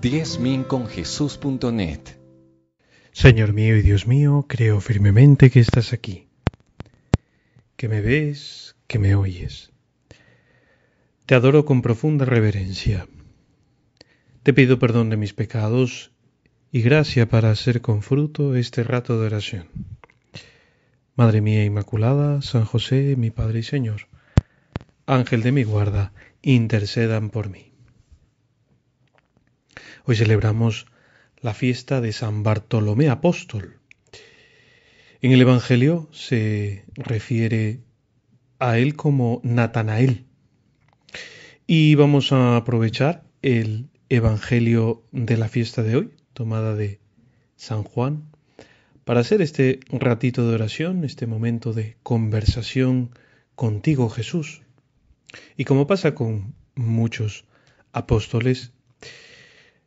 10000 Señor mío y Dios mío, creo firmemente que estás aquí, que me ves, que me oyes. Te adoro con profunda reverencia. Te pido perdón de mis pecados y gracia para hacer con fruto este rato de oración. Madre mía Inmaculada, San José, mi Padre y Señor, Ángel de mi guarda, intercedan por mí. Hoy celebramos la fiesta de San Bartolomé Apóstol. En el Evangelio se refiere a él como Natanael. Y vamos a aprovechar el Evangelio de la fiesta de hoy, tomada de San Juan, para hacer este ratito de oración, este momento de conversación contigo Jesús. Y como pasa con muchos apóstoles,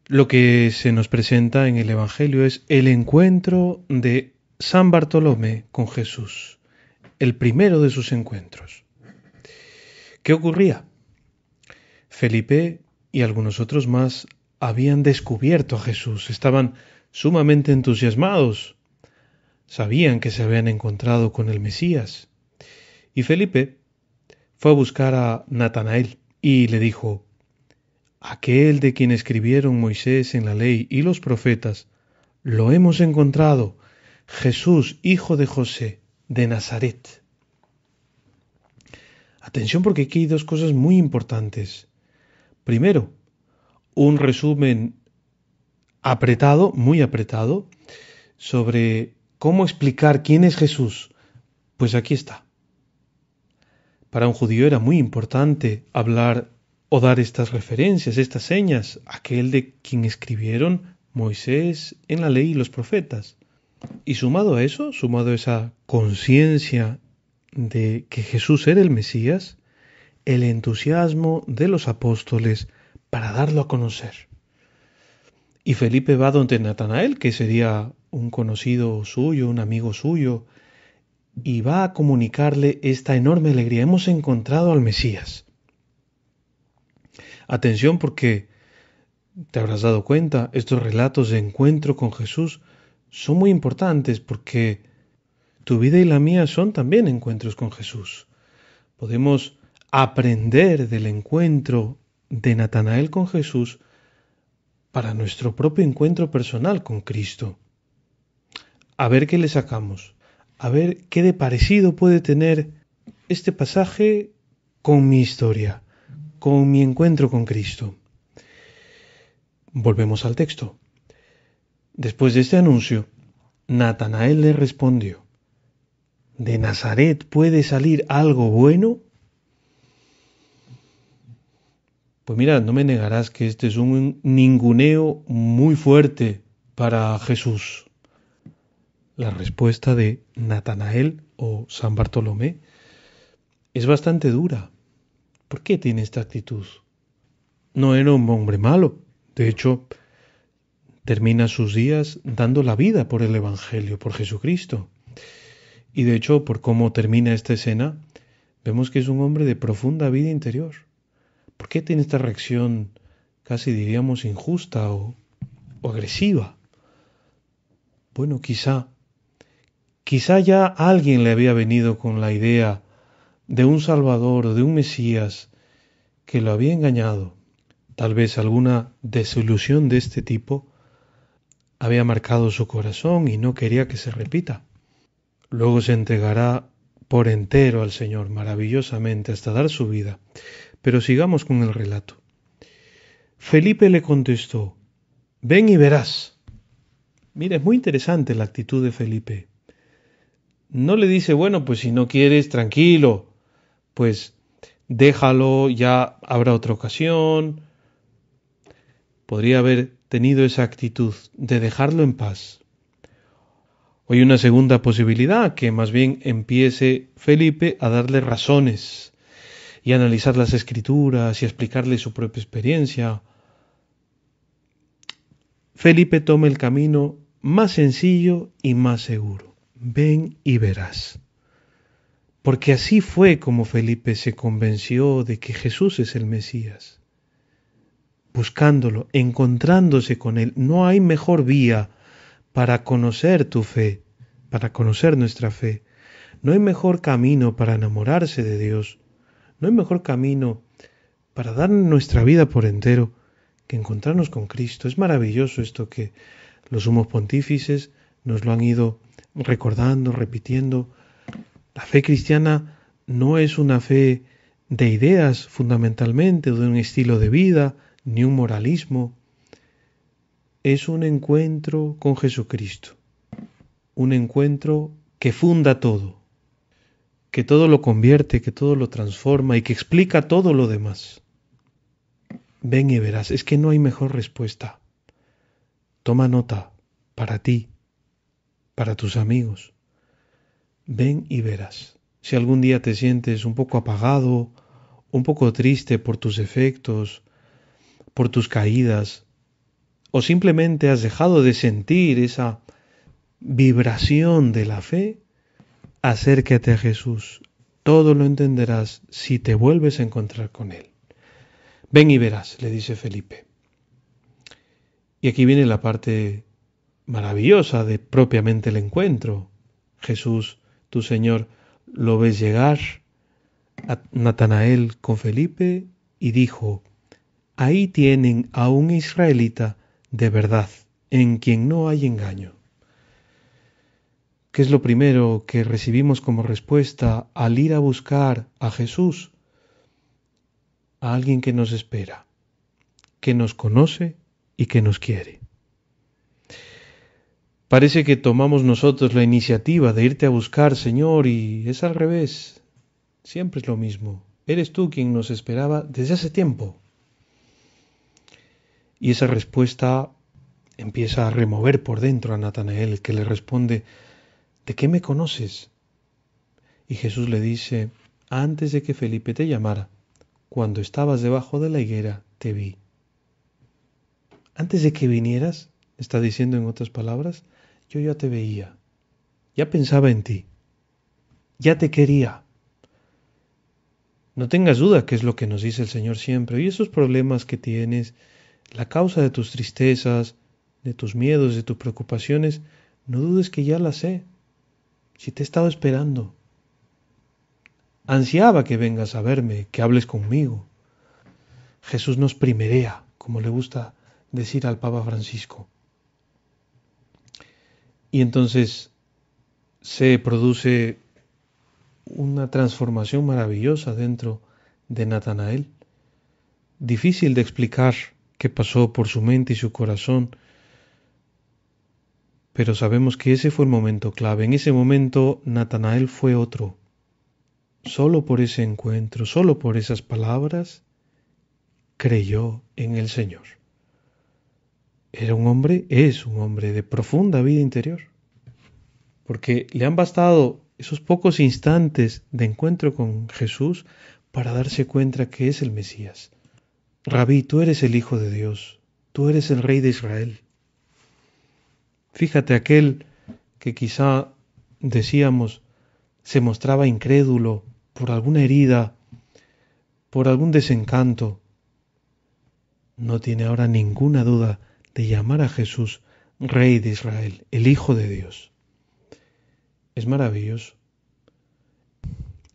lo que se nos presenta en el Evangelio es el encuentro de San Bartolomé con Jesús, el primero de sus encuentros. ¿Qué ocurría? Felipe y algunos otros más habían descubierto a Jesús, estaban sumamente entusiasmados, sabían que se habían encontrado con el Mesías. Y Felipe fue a buscar a Natanael y le dijo, aquel de quien escribieron Moisés en la ley y los profetas, lo hemos encontrado, Jesús, hijo de José, de Nazaret. Atención porque aquí hay dos cosas muy importantes. Primero, un resumen apretado, muy apretado, sobre cómo explicar quién es Jesús. Pues aquí está. Para un judío era muy importante hablar o dar estas referencias, estas señas, aquel de quien escribieron Moisés en la ley y los profetas. Y sumado a eso, sumado a esa conciencia de que Jesús era el Mesías, el entusiasmo de los apóstoles para darlo a conocer. Y Felipe va donde Natanael, que sería un conocido suyo, un amigo suyo, y va a comunicarle esta enorme alegría. Hemos encontrado al Mesías. Atención porque te habrás dado cuenta, estos relatos de encuentro con Jesús son muy importantes porque tu vida y la mía son también encuentros con Jesús. Podemos aprender del encuentro de Natanael con Jesús para nuestro propio encuentro personal con Cristo. A ver qué le sacamos, a ver qué de parecido puede tener este pasaje con mi historia, con mi encuentro con Cristo. Volvemos al texto. Después de este anuncio, Natanael le respondió, ¿de Nazaret puede salir algo bueno? Pues mira, no me negarás que este es un ninguneo muy fuerte para Jesús. La respuesta de Natanael o San Bartolomé es bastante dura. ¿Por qué tiene esta actitud? No era un hombre malo. De hecho, termina sus días dando la vida por el Evangelio, por Jesucristo. Y de hecho, por cómo termina esta escena, vemos que es un hombre de profunda vida interior. ¿Por qué tiene esta reacción casi diríamos injusta o, agresiva? Bueno, quizá, quizá ya alguien le había venido con la idea de un Salvador, de un Mesías que lo había engañado. Tal vez alguna desilusión de este tipo había marcado su corazón y no quería que se repita. Luego se entregará por entero al Señor maravillosamente hasta dar su vida. Pero sigamos con el relato. Felipe le contestó, ven y verás. Mira, es muy interesante la actitud de Felipe. No le dice, bueno, pues si no quieres, tranquilo, pues déjalo, ya habrá otra ocasión. Podría haber tenido esa actitud de dejarlo en paz. Hay una segunda posibilidad, que más bien empiece Felipe a darle razones y a analizar las escrituras y a explicarle su propia experiencia. Felipe tome el camino más sencillo y más seguro. Ven y verás porque así fue como Felipe se convenció de que Jesús es el Mesías. Buscándolo, encontrándose con Él, no hay mejor vía para conocer tu fe, para conocer nuestra fe. No hay mejor camino para enamorarse de Dios. No hay mejor camino para dar nuestra vida por entero que encontrarnos con Cristo. Es maravilloso esto que los sumos pontífices nos lo han ido recordando, repitiendo la fe cristiana no es una fe de ideas fundamentalmente, de un estilo de vida, ni un moralismo. Es un encuentro con Jesucristo, un encuentro que funda todo, que todo lo convierte, que todo lo transforma y que explica todo lo demás. Ven y verás, es que no hay mejor respuesta. Toma nota para ti, para tus amigos. Ven y verás. Si algún día te sientes un poco apagado, un poco triste por tus efectos, por tus caídas, o simplemente has dejado de sentir esa vibración de la fe, acércate a Jesús. Todo lo entenderás si te vuelves a encontrar con Él. Ven y verás, le dice Felipe. Y aquí viene la parte maravillosa de propiamente el encuentro. Jesús tu Señor, lo ves llegar a Natanael con Felipe y dijo, Ahí tienen a un israelita de verdad, en quien no hay engaño. ¿Qué es lo primero que recibimos como respuesta al ir a buscar a Jesús? A alguien que nos espera, que nos conoce y que nos quiere. Parece que tomamos nosotros la iniciativa de irte a buscar, Señor, y es al revés. Siempre es lo mismo. Eres tú quien nos esperaba desde hace tiempo. Y esa respuesta empieza a remover por dentro a Natanael, que le responde, ¿de qué me conoces? Y Jesús le dice, antes de que Felipe te llamara, cuando estabas debajo de la higuera, te vi. Antes de que vinieras, Está diciendo en otras palabras, yo ya te veía, ya pensaba en ti, ya te quería. No tengas duda que es lo que nos dice el Señor siempre. Y esos problemas que tienes, la causa de tus tristezas, de tus miedos, de tus preocupaciones, no dudes que ya las sé. Si te he estado esperando. Ansiaba que vengas a verme, que hables conmigo. Jesús nos primerea, como le gusta decir al Papa Francisco. Y entonces se produce una transformación maravillosa dentro de Natanael. Difícil de explicar qué pasó por su mente y su corazón, pero sabemos que ese fue el momento clave. En ese momento Natanael fue otro. Solo por ese encuentro, solo por esas palabras, creyó en el Señor era un hombre, es un hombre de profunda vida interior, porque le han bastado esos pocos instantes de encuentro con Jesús para darse cuenta que es el Mesías. Rabí, tú eres el Hijo de Dios, tú eres el Rey de Israel. Fíjate aquel que quizá decíamos se mostraba incrédulo por alguna herida, por algún desencanto, no tiene ahora ninguna duda de llamar a Jesús Rey de Israel, el Hijo de Dios. Es maravilloso.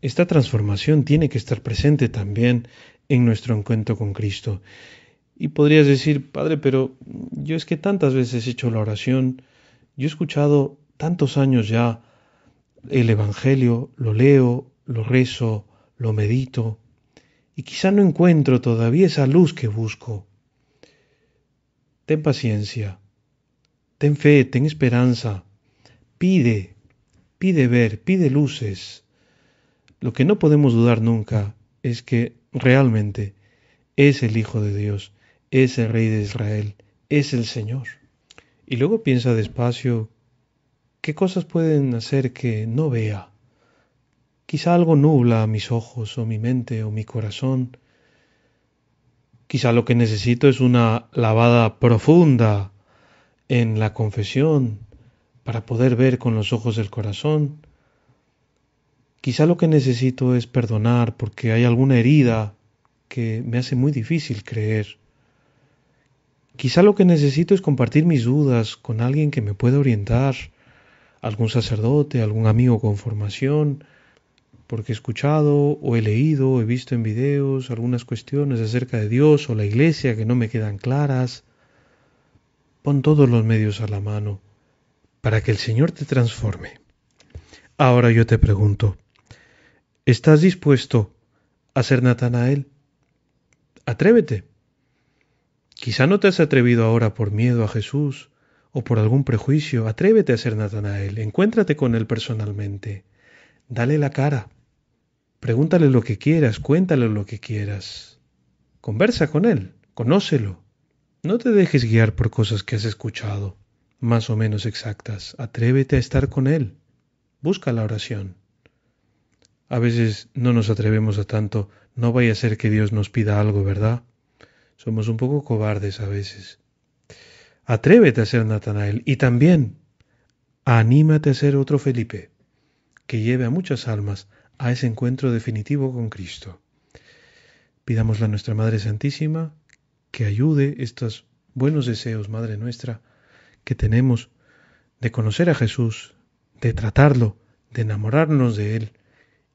Esta transformación tiene que estar presente también en nuestro encuentro con Cristo. Y podrías decir, Padre, pero yo es que tantas veces he hecho la oración, yo he escuchado tantos años ya el Evangelio, lo leo, lo rezo, lo medito, y quizá no encuentro todavía esa luz que busco ten paciencia, ten fe, ten esperanza, pide, pide ver, pide luces. Lo que no podemos dudar nunca es que realmente es el Hijo de Dios, es el Rey de Israel, es el Señor. Y luego piensa despacio, ¿qué cosas pueden hacer que no vea? Quizá algo nubla mis ojos o mi mente o mi corazón Quizá lo que necesito es una lavada profunda en la confesión para poder ver con los ojos del corazón. Quizá lo que necesito es perdonar porque hay alguna herida que me hace muy difícil creer. Quizá lo que necesito es compartir mis dudas con alguien que me pueda orientar, algún sacerdote, algún amigo con formación, porque he escuchado o he leído o he visto en videos algunas cuestiones acerca de Dios o la iglesia que no me quedan claras. Pon todos los medios a la mano para que el Señor te transforme. Ahora yo te pregunto, ¿estás dispuesto a ser Natanael? Atrévete. Quizá no te has atrevido ahora por miedo a Jesús o por algún prejuicio. Atrévete a ser Natanael, encuéntrate con él personalmente, dale la cara. Pregúntale lo que quieras, cuéntale lo que quieras. Conversa con él, conócelo. No te dejes guiar por cosas que has escuchado, más o menos exactas. Atrévete a estar con él. Busca la oración. A veces no nos atrevemos a tanto, no vaya a ser que Dios nos pida algo, ¿verdad? Somos un poco cobardes a veces. Atrévete a ser Natanael y también anímate a ser otro Felipe, que lleve a muchas almas a ese encuentro definitivo con Cristo. Pidámosle a nuestra Madre Santísima que ayude estos buenos deseos, Madre nuestra, que tenemos de conocer a Jesús, de tratarlo, de enamorarnos de Él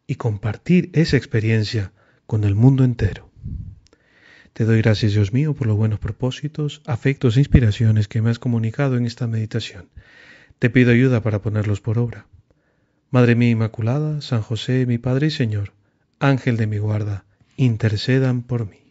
y compartir esa experiencia con el mundo entero. Te doy gracias, Dios mío, por los buenos propósitos, afectos e inspiraciones que me has comunicado en esta meditación. Te pido ayuda para ponerlos por obra. Madre mía Inmaculada, San José, mi Padre y Señor, Ángel de mi guarda, intercedan por mí.